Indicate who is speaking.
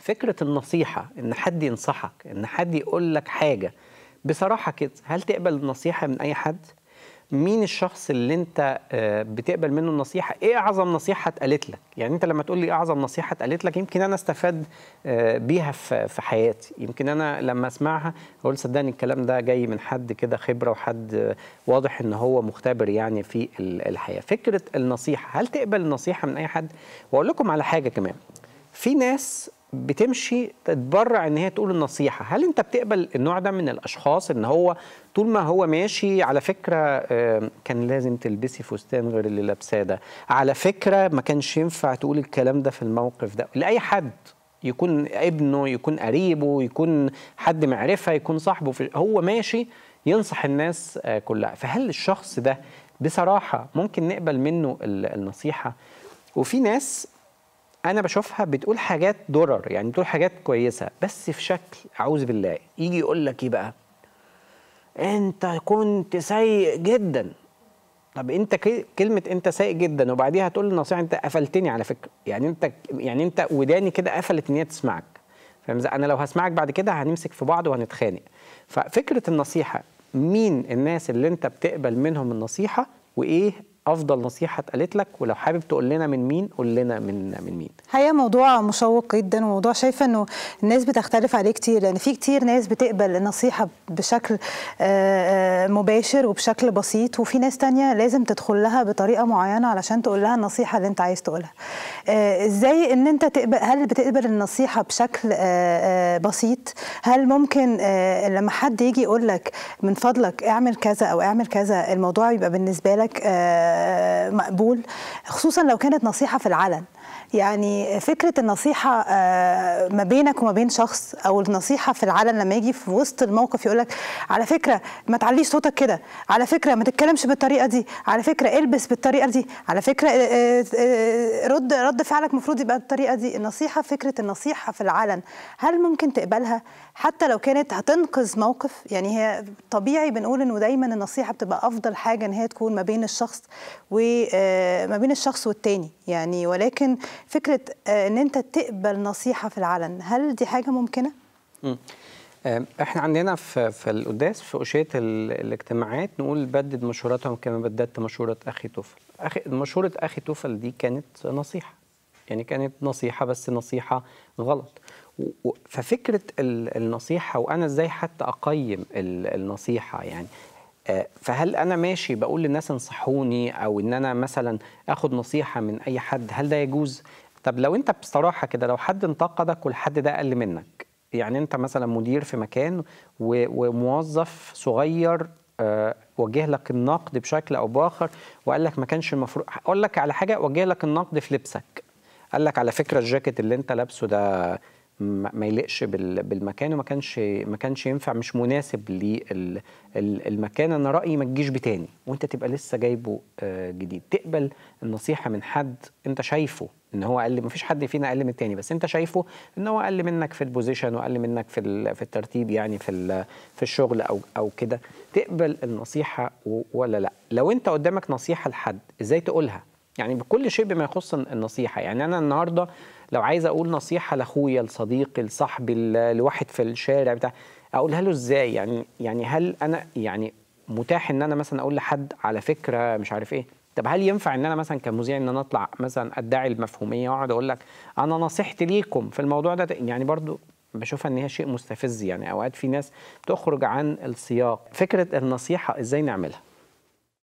Speaker 1: فكرة النصيحة إن حد ينصحك إن حد يقول لك حاجة بصراحة كده هل تقبل النصيحة من أي حد؟ مين الشخص اللي أنت آه، بتقبل منه النصيحة؟ إيه أعظم نصيحة اتقالت لك؟ يعني أنت لما تقول لي إيه أعظم نصيحة اتقالت لك يمكن أنا استفاد آه، بيها في حياتي، يمكن أنا لما أسمعها أقول صدقني الكلام ده جاي من حد كده خبرة وحد واضح إن هو مختبر يعني في الحياة. فكرة النصيحة، هل تقبل النصيحة من أي حد؟ وأقول لكم على حاجة كمان. في ناس بتمشي تتبرع ان هي تقول النصيحه هل انت بتقبل النوع ده من الاشخاص ان هو طول ما هو ماشي على فكره كان لازم تلبسي فستان غير اللي لابساه ده على فكره ما كانش ينفع تقول الكلام ده في الموقف ده لاي حد يكون ابنه يكون قريبه يكون حد معرفه يكون صاحبه في هو ماشي ينصح الناس آه، كلها فهل الشخص ده بصراحه ممكن نقبل منه النصيحه وفي ناس انا بشوفها بتقول حاجات ضرر يعني بتقول حاجات كويسه بس في شكل اعوذ بالله يجي يقول لك ايه بقى انت كنت سيء جدا طب انت كلمه انت سيء جدا وبعديها تقول النصيحه انت قفلتني على فكره يعني انت يعني انت وداني كده قفلت ان هي تسمعك فاهم انا لو هسمعك بعد كده هنمسك في بعض وهنتخانق ففكره النصيحه مين الناس اللي انت بتقبل منهم النصيحه وايه افضل نصيحه اتقالت لك ولو حابب تقول لنا من مين قول لنا من من مين
Speaker 2: هي موضوع مشوق جدا وموضوع شايفه انه الناس بتختلف عليه كتير لان في كتير ناس بتقبل النصيحه بشكل آه، آه، مباشر وبشكل بسيط وفي ناس تانية لازم تدخل لها بطريقه معينه علشان تقول لها النصيحه اللي انت عايز تقولها آه، ازاي ان انت تقبل هل بتقبل النصيحه بشكل بسيط هل ممكن لما حد يجي يقول لك من فضلك اعمل كذا او اعمل كذا الموضوع يبقى بالنسبه لك مقبول خصوصا لو كانت نصيحه في العلن يعني فكره النصيحه آه، ما بينك وما بين شخص او النصيحه في العلن لما يجي في وسط الموقف يقول لك على فكره ما تعليش صوتك كده على فكره ما تتكلمش بالطريقه دي على فكره البس بالطريقه دي على فكره آه، آه، رد رد فعلك المفروض يبقى بالطريقه دي النصيحه فكره النصيحه في العلن هل ممكن تقبلها حتى لو كانت هتنقذ موقف يعني هي طبيعي بنقول انه دايما النصيحه بتبقى افضل حاجه ان هي تكون ما بين الشخص وما بين الشخص والتاني يعني ولكن فكره آه، ان انت تقبل نصيحه في العلن هل دي حاجه ممكنه
Speaker 1: م. آه، احنا عندنا في في القداس في أشية الاجتماعات نقول بدد مشورتهم كما بددت مشورة أخي توفل أخي مشورة أخي توفل دي كانت نصيحة يعني كانت نصيحة بس نصيحة غلط ففكرة النصيحة وأنا إزاي حتى أقيم النصيحة يعني فهل انا ماشي بقول للناس انصحوني او ان انا مثلا اخد نصيحه من اي حد هل ده يجوز طب لو انت بصراحه كده لو حد انتقدك والحد ده اقل منك يعني انت مثلا مدير في مكان وموظف صغير آه، وجه لك النقد بشكل او باخر وقال لك ما كانش المفروض اقول لك على حاجه وجه لك النقد في لبسك قال لك على فكره الجاكيت اللي انت لابسه ده ما يلقش بالمكان وما كانش ما كانش ينفع مش مناسب للمكان انا رايي ما تجيش بتاني وانت تبقى لسه جايبه آه، جديد تقبل النصيحه من حد انت شايفه ان هو اقل ما فيش حد فينا اقل من التاني بس انت شايفه ان هو اقل منك في البوزيشن واقل منك في في الترتيب يعني في في الشغل او او كده تقبل النصيحه ولا لا لو انت قدامك نصيحه لحد ازاي تقولها يعني بكل شيء بما يخص النصيحه يعني انا النهارده لو عايز اقول نصيحه لاخويا لصديقي لصاحبي لواحد في الشارع بتاع اقولها له ازاي يعني يعني هل انا يعني متاح ان انا مثلا اقول لحد على فكره مش عارف ايه طب هل ينفع ان انا مثلا كمذيع ان انا اطلع مثلا ادعي المفهوميه واقعد اقول لك انا نصيحتي ليكم في الموضوع ده يعني برضو بشوفها ان هي شيء مستفز يعني اوقات في ناس بتخرج عن السياق فكره النصيحه ازاي نعملها